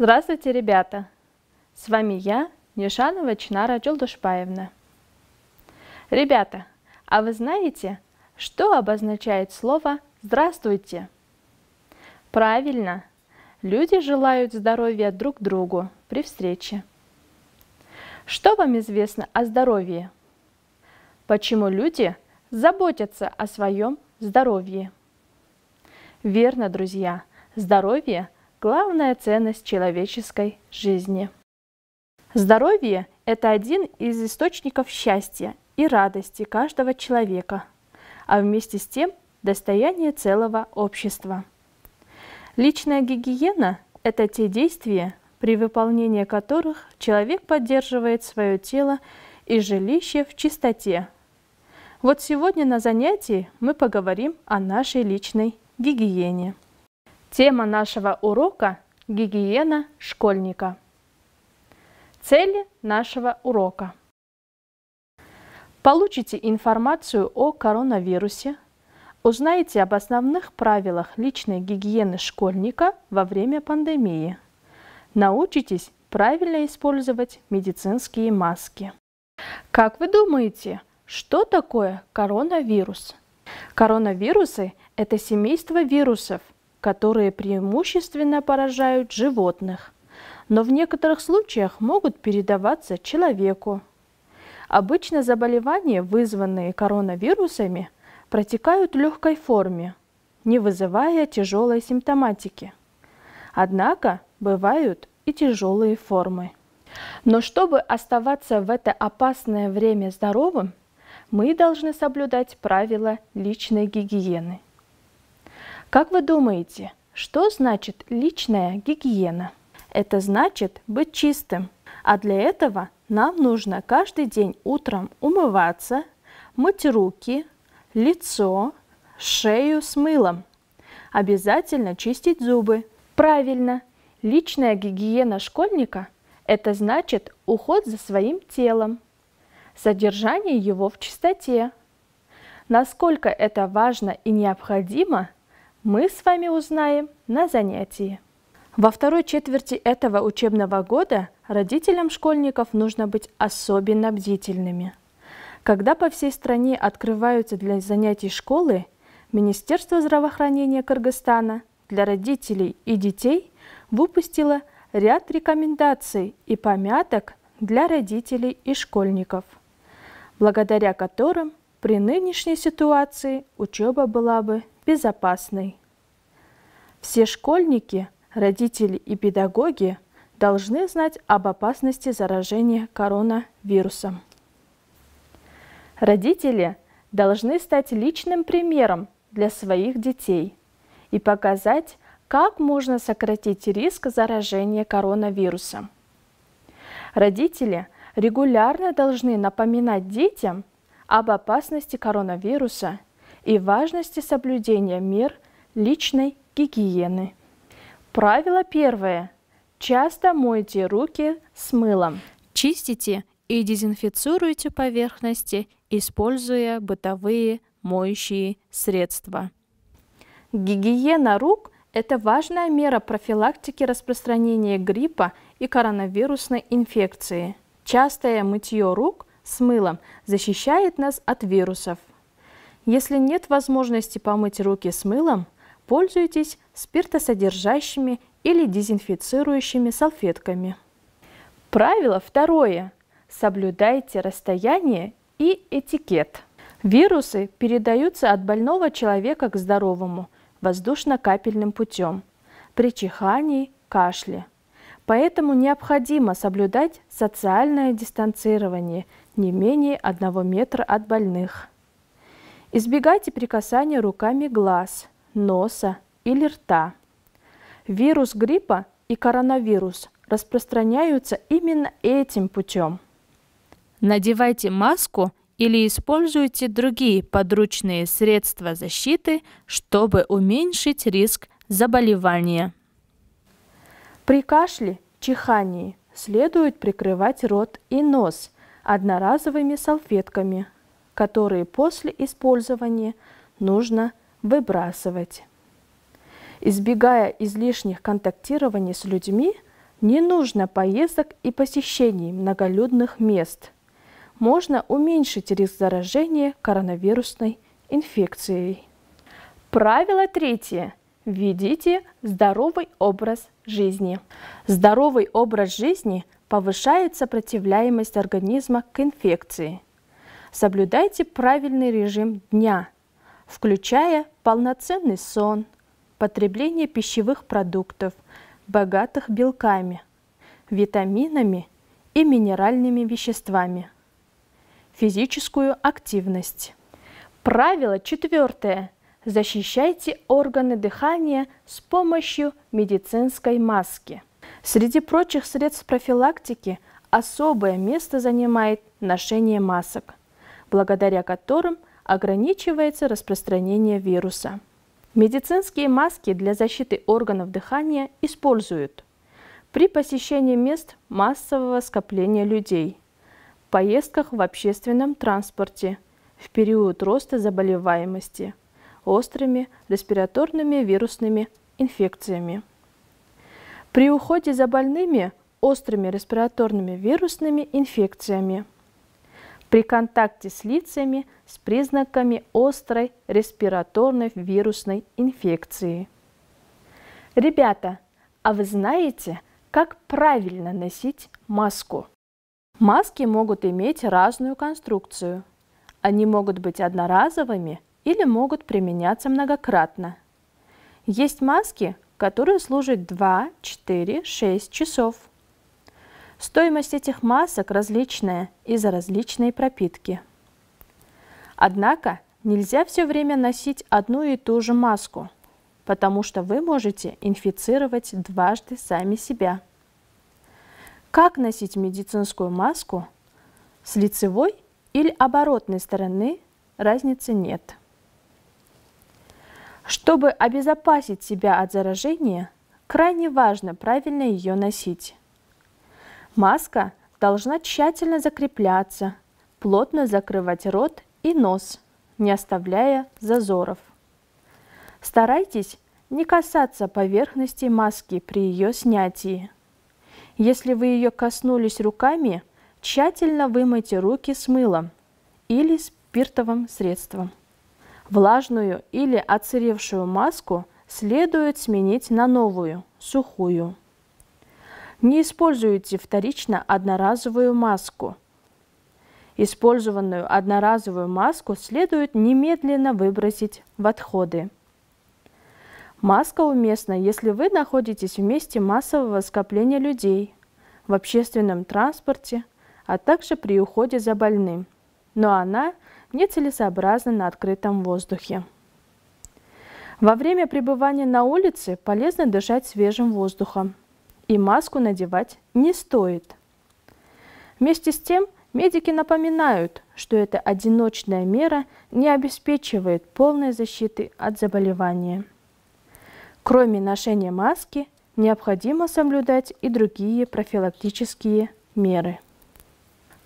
Здравствуйте, ребята! С вами я, Нишанова Чинара Джолдушбаевна. Ребята, а вы знаете, что обозначает слово «здравствуйте»? Правильно, люди желают здоровья друг другу при встрече. Что вам известно о здоровье? Почему люди заботятся о своем здоровье? Верно, друзья, здоровье – главная ценность человеческой жизни. Здоровье – это один из источников счастья и радости каждого человека, а вместе с тем – достояние целого общества. Личная гигиена – это те действия, при выполнении которых человек поддерживает свое тело и жилище в чистоте. Вот сегодня на занятии мы поговорим о нашей личной гигиене. Тема нашего урока – гигиена школьника. Цели нашего урока. Получите информацию о коронавирусе, узнаете об основных правилах личной гигиены школьника во время пандемии, научитесь правильно использовать медицинские маски. Как вы думаете, что такое коронавирус? Коронавирусы – это семейство вирусов – которые преимущественно поражают животных, но в некоторых случаях могут передаваться человеку. Обычно заболевания, вызванные коронавирусами, протекают в легкой форме, не вызывая тяжелой симптоматики. Однако бывают и тяжелые формы. Но чтобы оставаться в это опасное время здоровым, мы должны соблюдать правила личной гигиены – как вы думаете, что значит личная гигиена? Это значит быть чистым. А для этого нам нужно каждый день утром умываться, мыть руки, лицо, шею с мылом. Обязательно чистить зубы. Правильно, личная гигиена школьника – это значит уход за своим телом, содержание его в чистоте. Насколько это важно и необходимо – мы с вами узнаем на занятии. Во второй четверти этого учебного года родителям школьников нужно быть особенно бдительными. Когда по всей стране открываются для занятий школы, Министерство здравоохранения Кыргызстана для родителей и детей выпустило ряд рекомендаций и помяток для родителей и школьников, благодаря которым при нынешней ситуации учеба была бы безопасной. Все школьники, родители и педагоги должны знать об опасности заражения коронавирусом. Родители должны стать личным примером для своих детей и показать, как можно сократить риск заражения коронавирусом. Родители регулярно должны напоминать детям об опасности коронавируса и важности соблюдения мер личной гигиены. Правило первое. Часто мойте руки с мылом. Чистите и дезинфицируйте поверхности, используя бытовые моющие средства. Гигиена рук – это важная мера профилактики распространения гриппа и коронавирусной инфекции. Частое мытье рук с мылом защищает нас от вирусов. Если нет возможности помыть руки с мылом, пользуйтесь спиртосодержащими или дезинфицирующими салфетками. Правило второе. Соблюдайте расстояние и этикет. Вирусы передаются от больного человека к здоровому воздушно-капельным путем при чихании, кашле. Поэтому необходимо соблюдать социальное дистанцирование не менее одного метра от больных. Избегайте прикасания руками глаз, носа или рта. Вирус гриппа и коронавирус распространяются именно этим путем. Надевайте маску или используйте другие подручные средства защиты, чтобы уменьшить риск заболевания. При кашле, чихании следует прикрывать рот и нос одноразовыми салфетками – которые после использования нужно выбрасывать. Избегая излишних контактирований с людьми, не нужно поездок и посещений многолюдных мест. Можно уменьшить риск заражения коронавирусной инфекцией. Правило третье. Ведите здоровый образ жизни. Здоровый образ жизни повышает сопротивляемость организма к инфекции – Соблюдайте правильный режим дня, включая полноценный сон, потребление пищевых продуктов, богатых белками, витаминами и минеральными веществами, физическую активность. Правило четвертое. Защищайте органы дыхания с помощью медицинской маски. Среди прочих средств профилактики особое место занимает ношение масок благодаря которым ограничивается распространение вируса. Медицинские маски для защиты органов дыхания используют при посещении мест массового скопления людей, поездках в общественном транспорте, в период роста заболеваемости, острыми респираторными вирусными инфекциями. При уходе за больными острыми респираторными вирусными инфекциями – при контакте с лицами с признаками острой респираторной вирусной инфекции. Ребята, а вы знаете, как правильно носить маску? Маски могут иметь разную конструкцию. Они могут быть одноразовыми или могут применяться многократно. Есть маски, которые служат 2, 4, 6 часов. Стоимость этих масок различная из-за различной пропитки. Однако нельзя все время носить одну и ту же маску, потому что вы можете инфицировать дважды сами себя. Как носить медицинскую маску? С лицевой или оборотной стороны разницы нет. Чтобы обезопасить себя от заражения, крайне важно правильно ее носить. Маска должна тщательно закрепляться, плотно закрывать рот и нос, не оставляя зазоров. Старайтесь не касаться поверхности маски при ее снятии. Если вы ее коснулись руками, тщательно вымойте руки с мылом или спиртовым средством. Влажную или отсыревшую маску следует сменить на новую, сухую. Не используйте вторично одноразовую маску. Использованную одноразовую маску следует немедленно выбросить в отходы. Маска уместна, если вы находитесь в месте массового скопления людей, в общественном транспорте, а также при уходе за больным, но она нецелесообразна на открытом воздухе. Во время пребывания на улице полезно дышать свежим воздухом, и маску надевать не стоит. Вместе с тем, медики напоминают, что эта одиночная мера не обеспечивает полной защиты от заболевания. Кроме ношения маски, необходимо соблюдать и другие профилактические меры.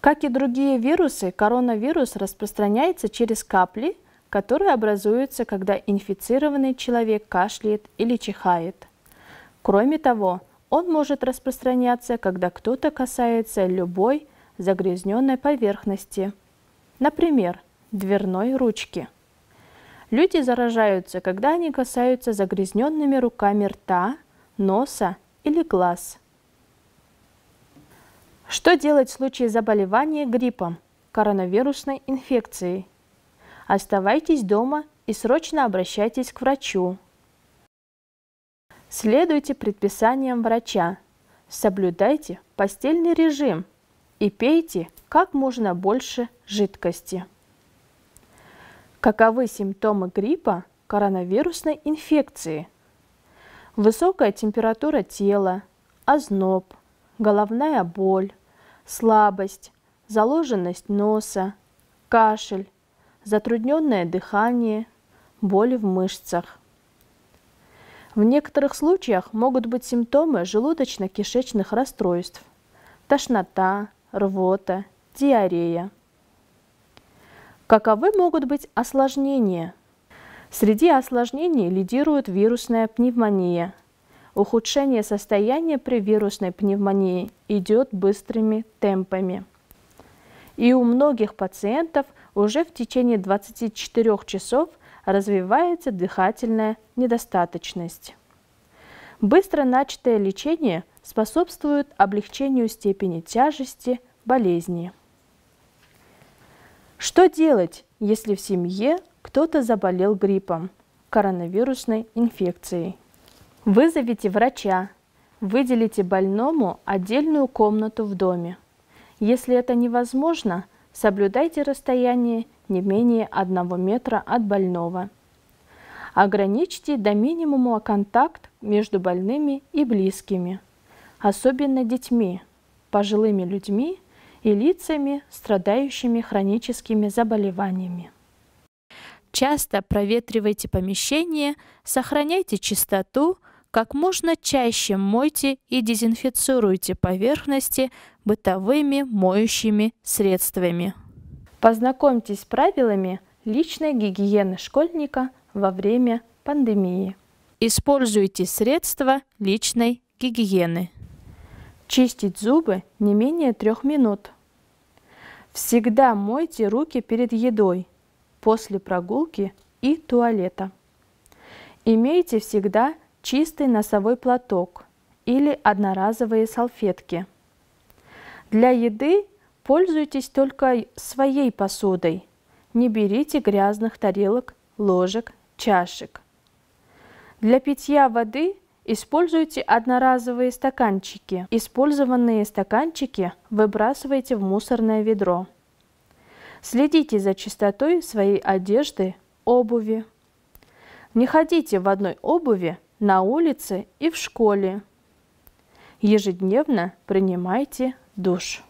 Как и другие вирусы, коронавирус распространяется через капли, которые образуются, когда инфицированный человек кашляет или чихает. Кроме того, он может распространяться, когда кто-то касается любой загрязненной поверхности, например, дверной ручки. Люди заражаются, когда они касаются загрязненными руками рта, носа или глаз. Что делать в случае заболевания гриппом, коронавирусной инфекцией? Оставайтесь дома и срочно обращайтесь к врачу. Следуйте предписаниям врача, соблюдайте постельный режим и пейте как можно больше жидкости. Каковы симптомы гриппа коронавирусной инфекции? Высокая температура тела, озноб, головная боль, слабость, заложенность носа, кашель, затрудненное дыхание, боли в мышцах. В некоторых случаях могут быть симптомы желудочно-кишечных расстройств – тошнота, рвота, диарея. Каковы могут быть осложнения? Среди осложнений лидирует вирусная пневмония. Ухудшение состояния при вирусной пневмонии идет быстрыми темпами. И у многих пациентов уже в течение 24 часов развивается дыхательная недостаточность. Быстро начатое лечение способствует облегчению степени тяжести болезни. Что делать, если в семье кто-то заболел гриппом, коронавирусной инфекцией? Вызовите врача, выделите больному отдельную комнату в доме. Если это невозможно, соблюдайте расстояние не менее 1 метра от больного. Ограничьте до минимума контакт между больными и близкими, особенно детьми, пожилыми людьми и лицами, страдающими хроническими заболеваниями. Часто проветривайте помещение, сохраняйте чистоту, как можно чаще мойте и дезинфицируйте поверхности бытовыми моющими средствами. Познакомьтесь с правилами личной гигиены школьника во время пандемии. Используйте средства личной гигиены. Чистить зубы не менее трех минут. Всегда мойте руки перед едой, после прогулки и туалета. Имейте всегда чистый носовой платок или одноразовые салфетки. Для еды Пользуйтесь только своей посудой. Не берите грязных тарелок, ложек, чашек. Для питья воды используйте одноразовые стаканчики. Использованные стаканчики выбрасывайте в мусорное ведро. Следите за чистотой своей одежды, обуви. Не ходите в одной обуви на улице и в школе. Ежедневно принимайте душ.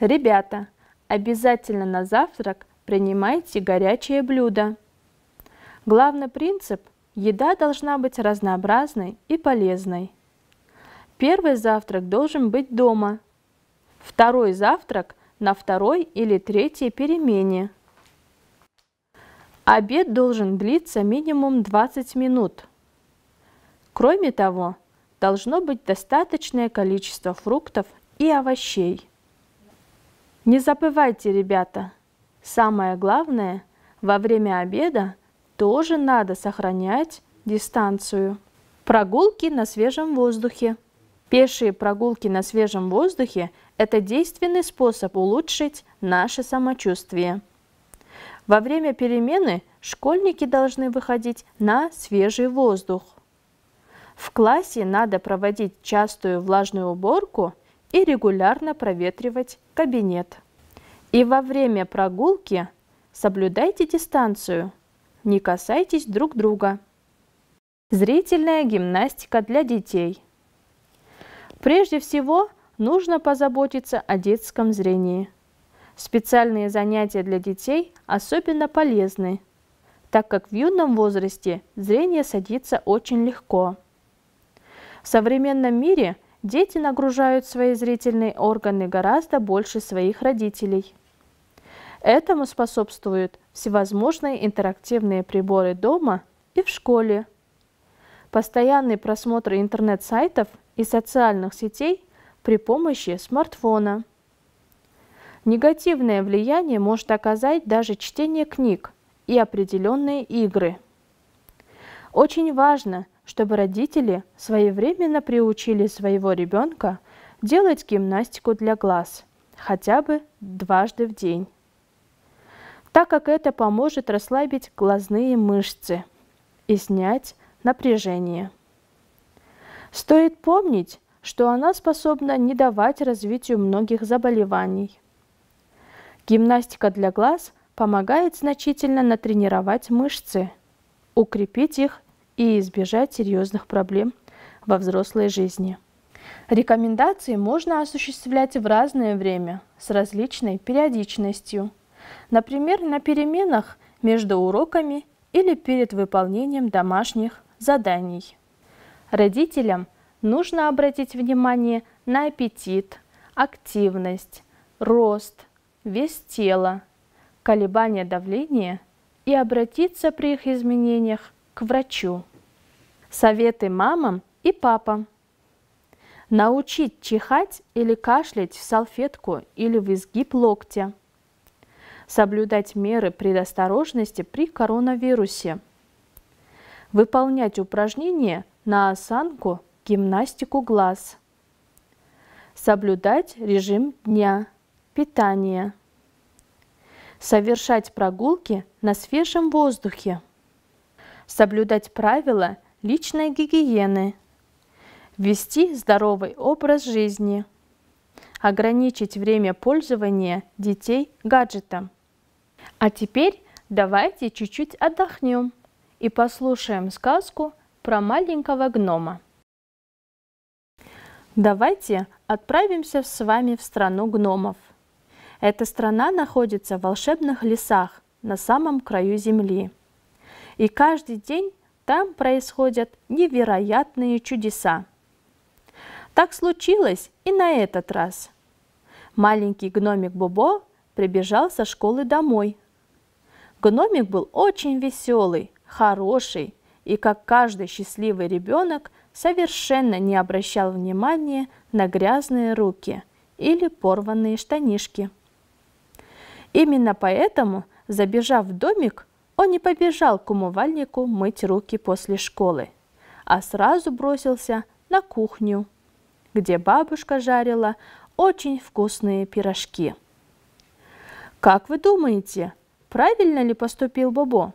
Ребята, обязательно на завтрак принимайте горячее блюдо. Главный принцип – еда должна быть разнообразной и полезной. Первый завтрак должен быть дома. Второй завтрак на второй или третьей перемене. Обед должен длиться минимум 20 минут. Кроме того, должно быть достаточное количество фруктов и овощей. Не забывайте, ребята, самое главное, во время обеда тоже надо сохранять дистанцию. Прогулки на свежем воздухе. Пешие прогулки на свежем воздухе – это действенный способ улучшить наше самочувствие. Во время перемены школьники должны выходить на свежий воздух. В классе надо проводить частую влажную уборку – и регулярно проветривать кабинет. И во время прогулки соблюдайте дистанцию, не касайтесь друг друга. Зрительная гимнастика для детей. Прежде всего, нужно позаботиться о детском зрении. Специальные занятия для детей особенно полезны, так как в юном возрасте зрение садится очень легко. В современном мире – Дети нагружают свои зрительные органы гораздо больше своих родителей. Этому способствуют всевозможные интерактивные приборы дома и в школе. Постоянный просмотр интернет-сайтов и социальных сетей при помощи смартфона. Негативное влияние может оказать даже чтение книг и определенные игры. Очень важно – чтобы родители своевременно приучили своего ребенка делать гимнастику для глаз хотя бы дважды в день, так как это поможет расслабить глазные мышцы и снять напряжение. Стоит помнить, что она способна не давать развитию многих заболеваний. Гимнастика для глаз помогает значительно натренировать мышцы, укрепить их и избежать серьезных проблем во взрослой жизни. Рекомендации можно осуществлять в разное время с различной периодичностью. Например, на переменах между уроками или перед выполнением домашних заданий. Родителям нужно обратить внимание на аппетит, активность, рост, вес тела, колебания давления и обратиться при их изменениях врачу. Советы мамам и папам. Научить чихать или кашлять в салфетку или в изгиб локтя. Соблюдать меры предосторожности при коронавирусе. Выполнять упражнения на осанку, гимнастику глаз. Соблюдать режим дня, питание. Совершать прогулки на свежем воздухе соблюдать правила личной гигиены, вести здоровый образ жизни, ограничить время пользования детей гаджетом. А теперь давайте чуть-чуть отдохнем и послушаем сказку про маленького гнома. Давайте отправимся с вами в страну гномов. Эта страна находится в волшебных лесах на самом краю земли. И каждый день там происходят невероятные чудеса. Так случилось и на этот раз. Маленький гномик Бобо прибежал со школы домой. Гномик был очень веселый, хороший и, как каждый счастливый ребенок, совершенно не обращал внимания на грязные руки или порванные штанишки. Именно поэтому, забежав в домик, он не побежал к умывальнику мыть руки после школы, а сразу бросился на кухню, где бабушка жарила очень вкусные пирожки. Как вы думаете, правильно ли поступил Бобо?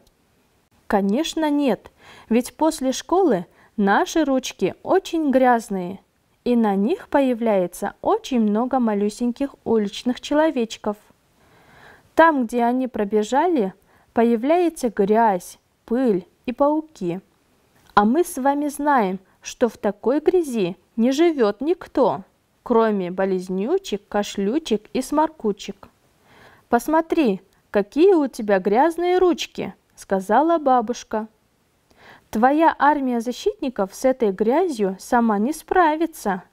Конечно, нет, ведь после школы наши ручки очень грязные, и на них появляется очень много малюсеньких уличных человечков. Там, где они пробежали – появляется грязь, пыль и пауки. А мы с вами знаем, что в такой грязи не живет никто, кроме болезнючек, кошлючек и сморкучек. «Посмотри, какие у тебя грязные ручки!» – сказала бабушка. «Твоя армия защитников с этой грязью сама не справится».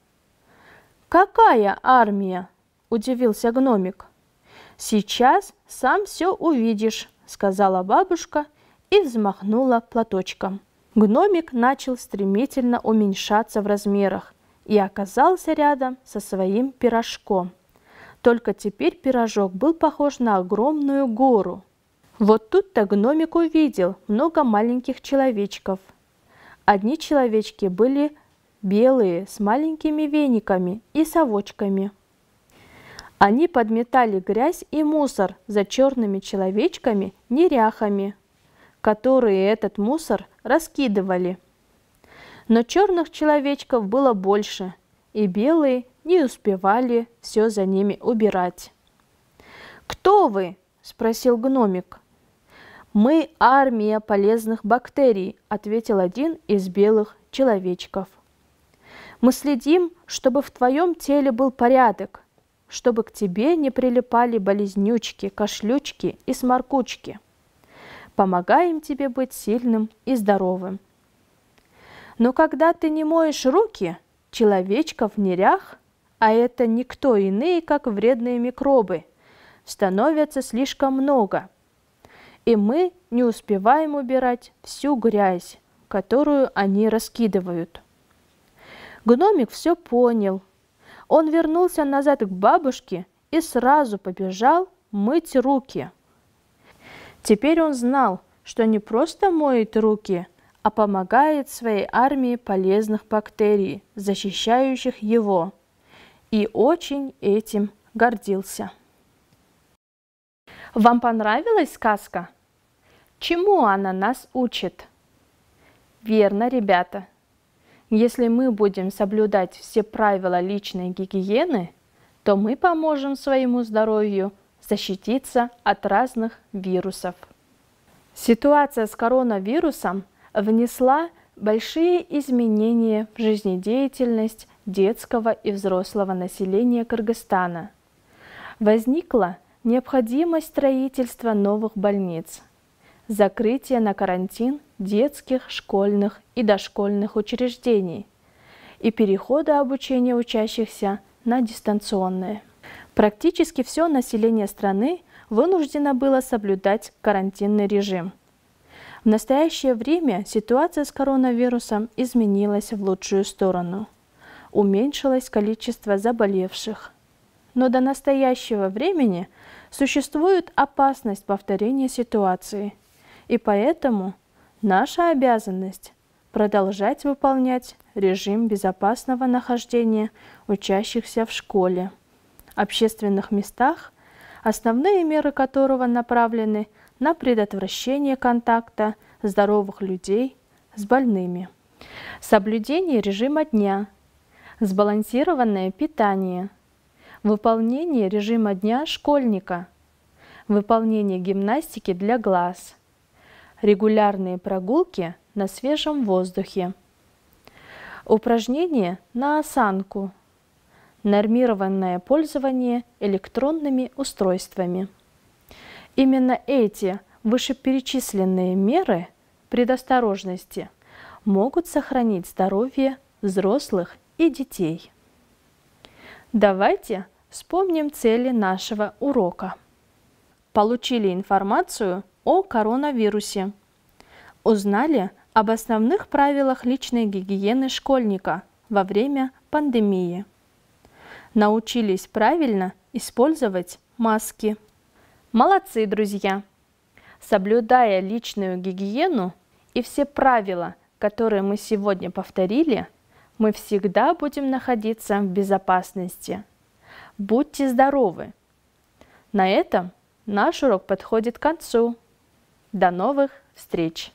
«Какая армия?» – удивился гномик. «Сейчас сам все увидишь», — сказала бабушка и взмахнула платочком. Гномик начал стремительно уменьшаться в размерах и оказался рядом со своим пирожком. Только теперь пирожок был похож на огромную гору. Вот тут-то гномик увидел много маленьких человечков. Одни человечки были белые, с маленькими вениками и совочками – они подметали грязь и мусор за черными человечками-неряхами, которые этот мусор раскидывали. Но черных человечков было больше, и белые не успевали все за ними убирать. «Кто вы?» – спросил гномик. «Мы армия полезных бактерий», – ответил один из белых человечков. «Мы следим, чтобы в твоем теле был порядок, чтобы к тебе не прилипали болезнючки, кошлючки и сморкучки. Помогаем тебе быть сильным и здоровым. Но когда ты не моешь руки, человечка в нерях, а это никто иные, как вредные микробы, становятся слишком много, и мы не успеваем убирать всю грязь, которую они раскидывают. Гномик все понял – он вернулся назад к бабушке и сразу побежал мыть руки. Теперь он знал, что не просто моет руки, а помогает своей армии полезных бактерий, защищающих его. И очень этим гордился. Вам понравилась сказка? Чему она нас учит? Верно, ребята, если мы будем соблюдать все правила личной гигиены, то мы поможем своему здоровью защититься от разных вирусов. Ситуация с коронавирусом внесла большие изменения в жизнедеятельность детского и взрослого населения Кыргызстана. Возникла необходимость строительства новых больниц – закрытие на карантин детских, школьных и дошкольных учреждений и перехода обучения учащихся на дистанционное. Практически все население страны вынуждено было соблюдать карантинный режим. В настоящее время ситуация с коронавирусом изменилась в лучшую сторону. Уменьшилось количество заболевших. Но до настоящего времени существует опасность повторения ситуации – и поэтому наша обязанность – продолжать выполнять режим безопасного нахождения учащихся в школе, общественных местах, основные меры которого направлены на предотвращение контакта здоровых людей с больными. Соблюдение режима дня, сбалансированное питание, выполнение режима дня школьника, выполнение гимнастики для глаз – регулярные прогулки на свежем воздухе, упражнения на осанку, нормированное пользование электронными устройствами. Именно эти вышеперечисленные меры предосторожности могут сохранить здоровье взрослых и детей. Давайте вспомним цели нашего урока – получили информацию о коронавирусе, узнали об основных правилах личной гигиены школьника во время пандемии, научились правильно использовать маски. Молодцы, друзья! Соблюдая личную гигиену и все правила, которые мы сегодня повторили, мы всегда будем находиться в безопасности. Будьте здоровы! На этом Наш урок подходит к концу. До новых встреч!